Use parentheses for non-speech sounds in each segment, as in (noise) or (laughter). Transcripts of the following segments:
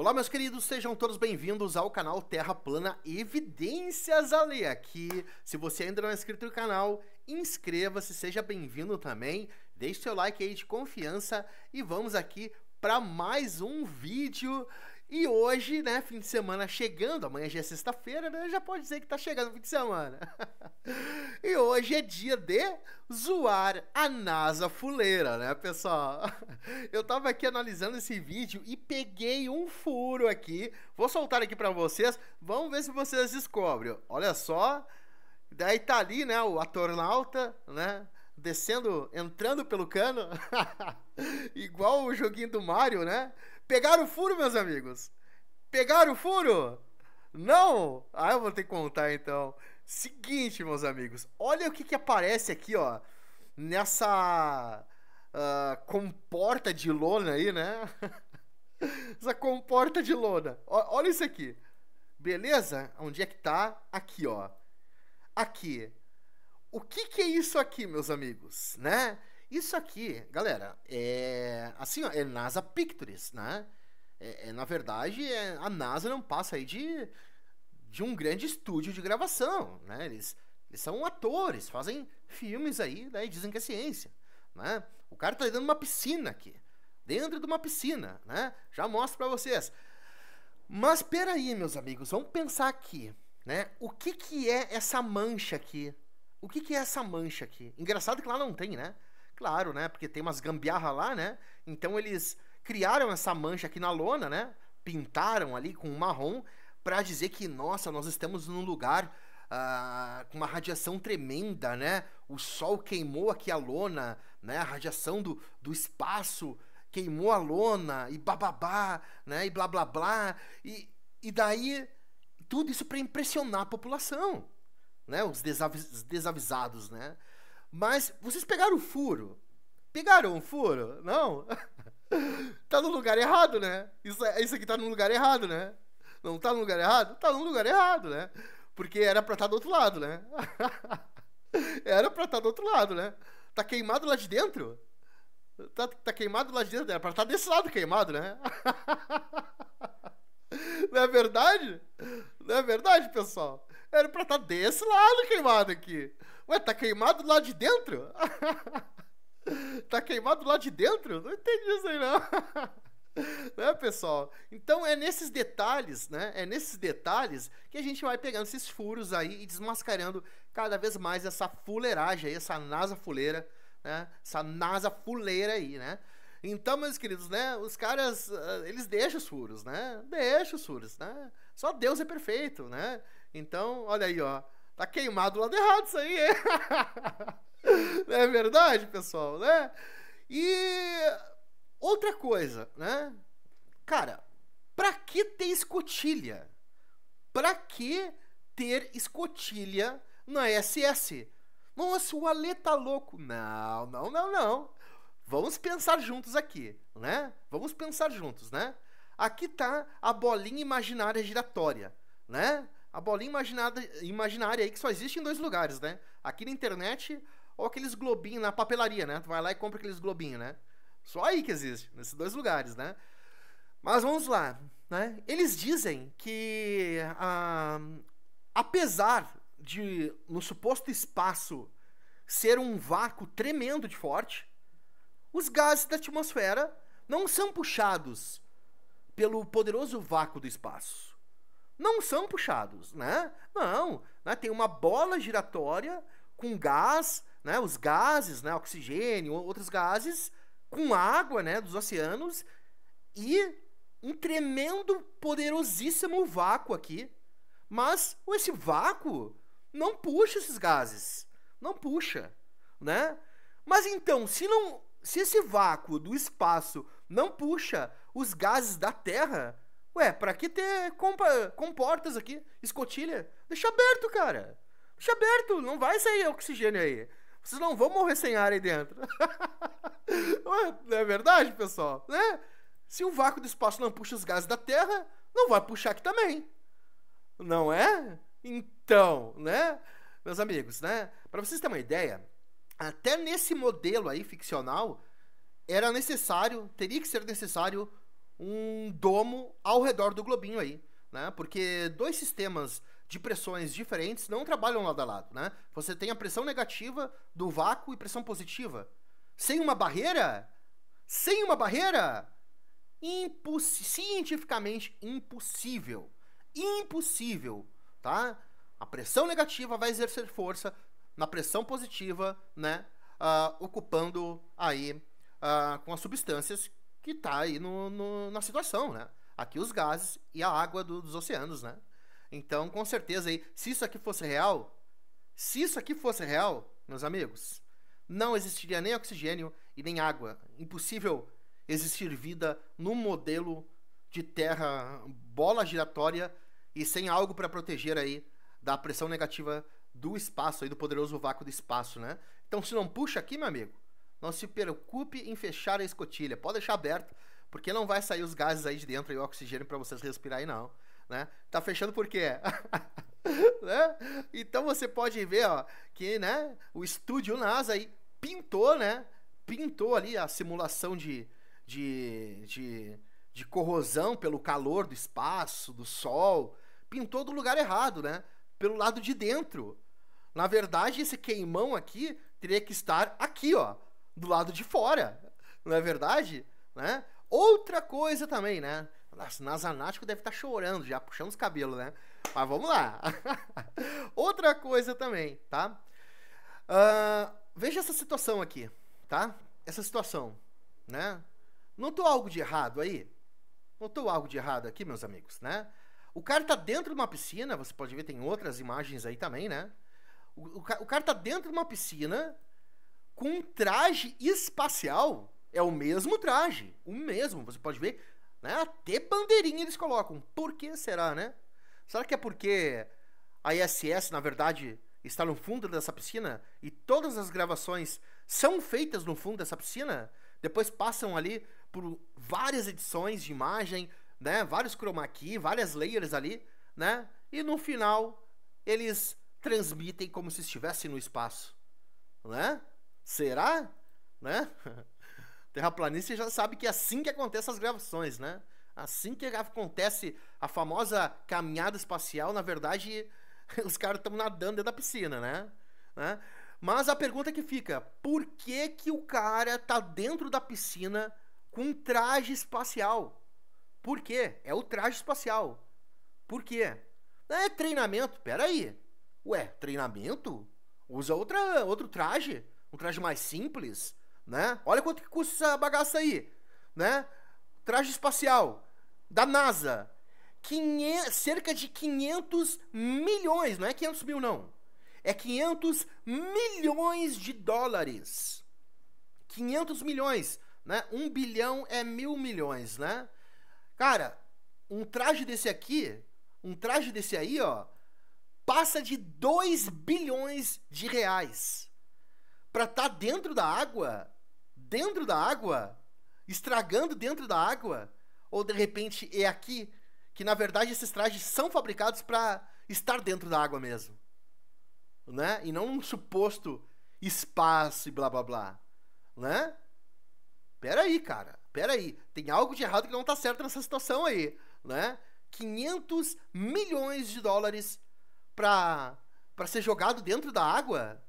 Olá, meus queridos, sejam todos bem-vindos ao canal Terra Plana Evidências Ali Aqui, se você ainda não é inscrito no canal, inscreva-se, seja bem-vindo também, deixe seu like aí de confiança e vamos aqui para mais um vídeo e hoje, né, fim de semana chegando, amanhã já é sexta-feira, né? Já pode dizer que tá chegando o fim de semana. (laughs) e hoje é dia de zoar a NASA fuleira, né, pessoal? (laughs) Eu tava aqui analisando esse vídeo e peguei um furo aqui. Vou soltar aqui para vocês, vamos ver se vocês descobrem. Olha só. Daí tá ali, né, o atornauta, né? descendo, entrando pelo cano, (laughs) igual o joguinho do Mario, né? Pegaram o furo, meus amigos? Pegaram o furo? Não? Ah, eu vou ter que contar então. Seguinte, meus amigos, olha o que, que aparece aqui, ó, nessa uh, comporta de lona aí, né? (laughs) Essa comporta de lona. O, olha isso aqui. Beleza? Onde é que tá? Aqui, ó. Aqui. O que, que é isso aqui, meus amigos, né? Isso aqui, galera, é assim, ó, é NASA Pictures, né? É, é na verdade, é, a NASA não passa aí de, de um grande estúdio de gravação, né? Eles, eles são atores, fazem filmes aí, né? E dizem que é ciência, né? O cara tá dentro de uma piscina aqui, dentro de uma piscina, né? Já mostro para vocês. Mas peraí, meus amigos, vamos pensar aqui, né? O que que é essa mancha aqui? O que que é essa mancha aqui? Engraçado que lá não tem, né? Claro, né? Porque tem umas gambiarra lá, né? Então eles criaram essa mancha aqui na lona, né? Pintaram ali com marrom para dizer que, nossa, nós estamos num lugar ah, com uma radiação tremenda, né? O sol queimou aqui a lona, né? A radiação do, do espaço queimou a lona e bababá, né? E blá blá blá. E, e daí, tudo isso para impressionar a população, né? Os, desavis, os desavisados, né? Mas vocês pegaram o furo? Pegaram o furo? Não? (laughs) tá no lugar errado, né? Isso, é, isso aqui tá no lugar errado, né? Não tá no lugar errado? Tá no lugar errado, né? Porque era pra estar tá do outro lado, né? (laughs) era pra estar tá do outro lado, né? Tá queimado lá de dentro? Tá, tá queimado lá de dentro? Era pra estar tá desse lado queimado, né? (laughs) Não é verdade? Não é verdade, pessoal? Era pra estar tá desse lado queimado aqui. Ué, tá queimado lá de dentro? (laughs) tá queimado lá de dentro? Não entendi isso aí, não. (laughs) né, pessoal? Então é nesses detalhes, né? É nesses detalhes que a gente vai pegando esses furos aí e desmascarando cada vez mais essa fuleiragem aí, essa NASA fuleira, né? Essa NASA fuleira aí, né? Então, meus queridos, né? Os caras, ah, eles deixam os furos, né? Deixam os furos, né? Só Deus é perfeito, né? Então, olha aí, ó. Tá queimado do lado errado isso aí, é? (laughs) Não é verdade, pessoal, né? E outra coisa, né? Cara, pra que ter escotilha? Pra que ter escotilha na SS? Nossa, o Ale tá louco. Não, não, não, não. Vamos pensar juntos aqui, né? Vamos pensar juntos, né? Aqui tá a bolinha imaginária giratória, né? a bolinha imaginada, imaginária aí que só existe em dois lugares, né? Aqui na internet ou aqueles globinhos na papelaria, né? Tu vai lá e compra aqueles globinhos, né? Só aí que existe, nesses dois lugares, né? Mas vamos lá, né? Eles dizem que ah, apesar de no suposto espaço ser um vácuo tremendo de forte, os gases da atmosfera não são puxados pelo poderoso vácuo do espaço não são puxados, né? Não, né? tem uma bola giratória com gás, né? Os gases, né? Oxigênio, outros gases, com água, né? Dos oceanos e um tremendo, poderosíssimo vácuo aqui. Mas esse vácuo não puxa esses gases, não puxa, né? Mas então, se não, se esse vácuo do espaço não puxa os gases da Terra, Ué, pra que ter compa, comportas aqui? Escotilha? Deixa aberto, cara. Deixa aberto, não vai sair oxigênio aí. Vocês não vão morrer sem ar aí dentro. (laughs) Ué, não é verdade, pessoal? Né? Se o vácuo do espaço não puxa os gases da Terra, não vai puxar aqui também. Não é? Então, né? Meus amigos, né? Para vocês terem uma ideia, até nesse modelo aí ficcional, era necessário, teria que ser necessário um domo ao redor do globinho aí, né? Porque dois sistemas de pressões diferentes não trabalham lado a lado, né? Você tem a pressão negativa do vácuo e pressão positiva. Sem uma barreira? Sem uma barreira? Cientificamente impossível. Impossível, tá? A pressão negativa vai exercer força na pressão positiva, né? Uh, ocupando aí uh, com as substâncias que está aí no, no, na situação, né? Aqui os gases e a água do, dos oceanos, né? Então, com certeza aí, se isso aqui fosse real, se isso aqui fosse real, meus amigos, não existiria nem oxigênio e nem água. Impossível existir vida num modelo de terra bola giratória e sem algo para proteger aí da pressão negativa do espaço aí do poderoso vácuo do espaço, né? Então se não puxa aqui, meu amigo, não se preocupe em fechar a escotilha. Pode deixar aberto, porque não vai sair os gases aí de dentro e o oxigênio para vocês respirarem não, né? Tá fechando por quê? (laughs) né? Então você pode ver, ó, que, né, o estúdio NASA aí pintou, né? Pintou ali a simulação de de, de, de corrosão pelo calor do espaço, do sol, pintou do lugar errado, né? Pelo lado de dentro. Na verdade, esse queimão aqui teria que estar aqui, ó, do lado de fora, não é verdade? Né? Outra coisa também, né? Nasanático deve estar tá chorando já, puxando os cabelos, né? Mas vamos lá. (laughs) Outra coisa também, tá? Uh, veja essa situação aqui, tá? Essa situação, né? Notou algo de errado aí? Notou algo de errado aqui, meus amigos, né? O cara tá dentro de uma piscina, você pode ver, tem outras imagens aí também, né? O, o, o cara tá dentro de uma piscina, com traje espacial. É o mesmo traje, o mesmo. Você pode ver, né? Até bandeirinha eles colocam. Por que será, né? Será que é porque a ISS, na verdade, está no fundo dessa piscina e todas as gravações são feitas no fundo dessa piscina? Depois passam ali por várias edições de imagem, né? Vários chroma key, várias layers ali, né? E no final eles transmitem como se estivessem no espaço, né? Será? Né? (laughs) Terraplanista já sabe que é assim que acontecem as gravações, né? Assim que acontece a famosa caminhada espacial, na verdade, (laughs) os caras estão nadando dentro da piscina, né? né? Mas a pergunta que fica, por que que o cara tá dentro da piscina com traje espacial? Por quê? É o traje espacial. Por quê? É treinamento, peraí. Ué, treinamento? Usa outra, outro traje. Um traje mais simples, né? Olha quanto que custa essa bagaça aí, né? Traje espacial da NASA. Quinhe... Cerca de 500 milhões, não é 500 mil, não. É 500 milhões de dólares. 500 milhões, né? Um bilhão é mil milhões, né? Cara, um traje desse aqui, um traje desse aí, ó, passa de 2 bilhões de reais para estar tá dentro da água, dentro da água, estragando dentro da água, ou de repente é aqui que na verdade esses trajes são fabricados para estar dentro da água mesmo, né? E não um suposto espaço e blá blá blá, né? Pera aí, cara, pera aí, tem algo de errado que não tá certo nessa situação aí, né? 500 milhões de dólares para para ser jogado dentro da água,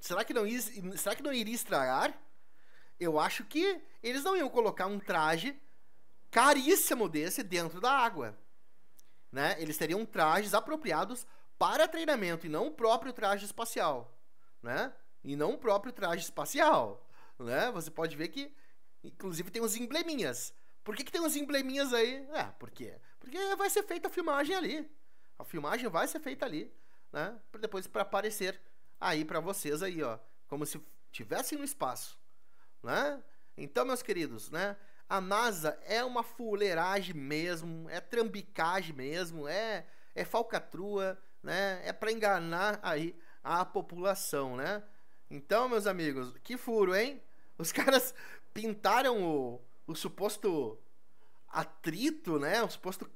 Será que não, será que não iria estragar? Eu acho que eles não iam colocar um traje caríssimo desse dentro da água. Né? Eles teriam trajes apropriados para treinamento e não o próprio traje espacial, né? E não o próprio traje espacial, né? Você pode ver que, inclusive, tem uns embleminhas. Por que, que tem uns embleminhas aí? É, por quê? Porque vai ser feita a filmagem ali. A filmagem vai ser feita ali, né? Para depois para aparecer aí para vocês aí, ó, como se tivessem no espaço, né? Então, meus queridos, né? A NASA é uma fuleiragem mesmo, é trambicagem mesmo, é é falcatrua, né? É para enganar aí a população, né? Então, meus amigos, que furo, hein? Os (laughs) caras pintaram o, o suposto atrito, né? O suposto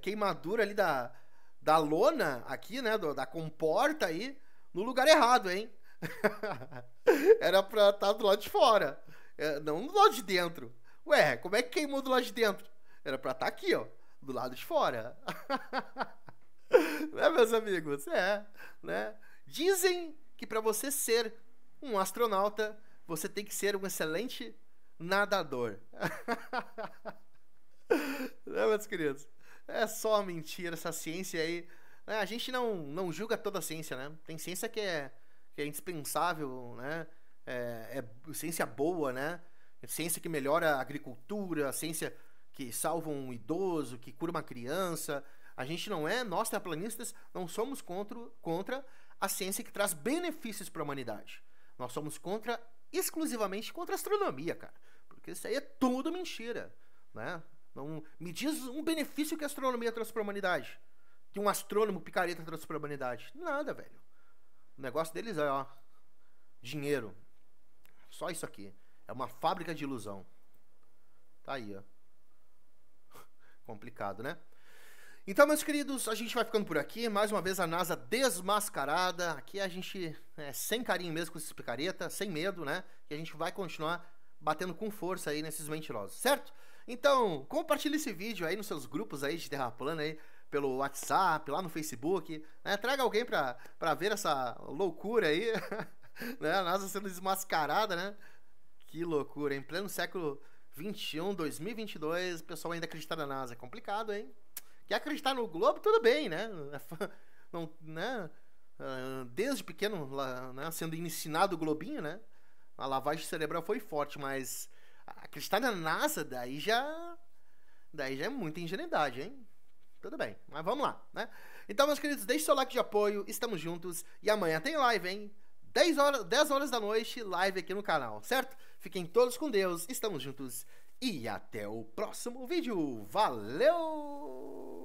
queimadura ali da, da lona aqui, né? Do, da comporta aí, no lugar errado, hein? (laughs) Era pra estar tá do lado de fora, é, não do lado de dentro. Ué, como é que queimou do lado de dentro? Era pra estar tá aqui, ó, do lado de fora. (laughs) né, meus amigos? É, né? Dizem que para você ser um astronauta, você tem que ser um excelente nadador. (laughs) né, meus queridos? É só mentira essa ciência aí né? a gente não, não julga toda a ciência, né? Tem ciência que é, que é indispensável, né? É, é ciência boa, né? Ciência que melhora a agricultura, ciência que salva um idoso, que cura uma criança. A gente não é, nós terraplanistas não somos contra, contra a ciência que traz benefícios para a humanidade. Nós somos contra exclusivamente contra a astronomia, cara. Porque isso aí é tudo mentira, né? Não, me diz um benefício que a astronomia trouxe para a humanidade que um astrônomo picareta trouxe para a humanidade. Nada, velho. O negócio deles é, ó, dinheiro. Só isso aqui. É uma fábrica de ilusão. Tá aí, ó. (laughs) Complicado, né? Então, meus queridos, a gente vai ficando por aqui. Mais uma vez a NASA desmascarada. Aqui a gente é sem carinho mesmo com esses picareta, sem medo, né? E a gente vai continuar batendo com força aí nesses mentirosos, certo? Então, compartilhe esse vídeo aí nos seus grupos aí de Terra Plana aí pelo WhatsApp, lá no Facebook. Né? Traga alguém para ver essa loucura aí, (laughs) né? A NASA sendo desmascarada, né? Que loucura, em pleno século 21, 2022, o pessoal ainda acreditar na NASA. É complicado, hein? Quer acreditar no Globo, tudo bem, né? (laughs) Não, né? Ah, desde pequeno, né? sendo ensinado o Globinho, né? A lavagem cerebral foi forte, mas acreditar na NASA, daí já. Daí já é muita ingenuidade, hein? Tudo bem, mas vamos lá, né? Então, meus queridos, deixe seu like de apoio, estamos juntos. E amanhã tem live, hein? 10 horas, 10 horas da noite, live aqui no canal, certo? Fiquem todos com Deus, estamos juntos e até o próximo vídeo. Valeu!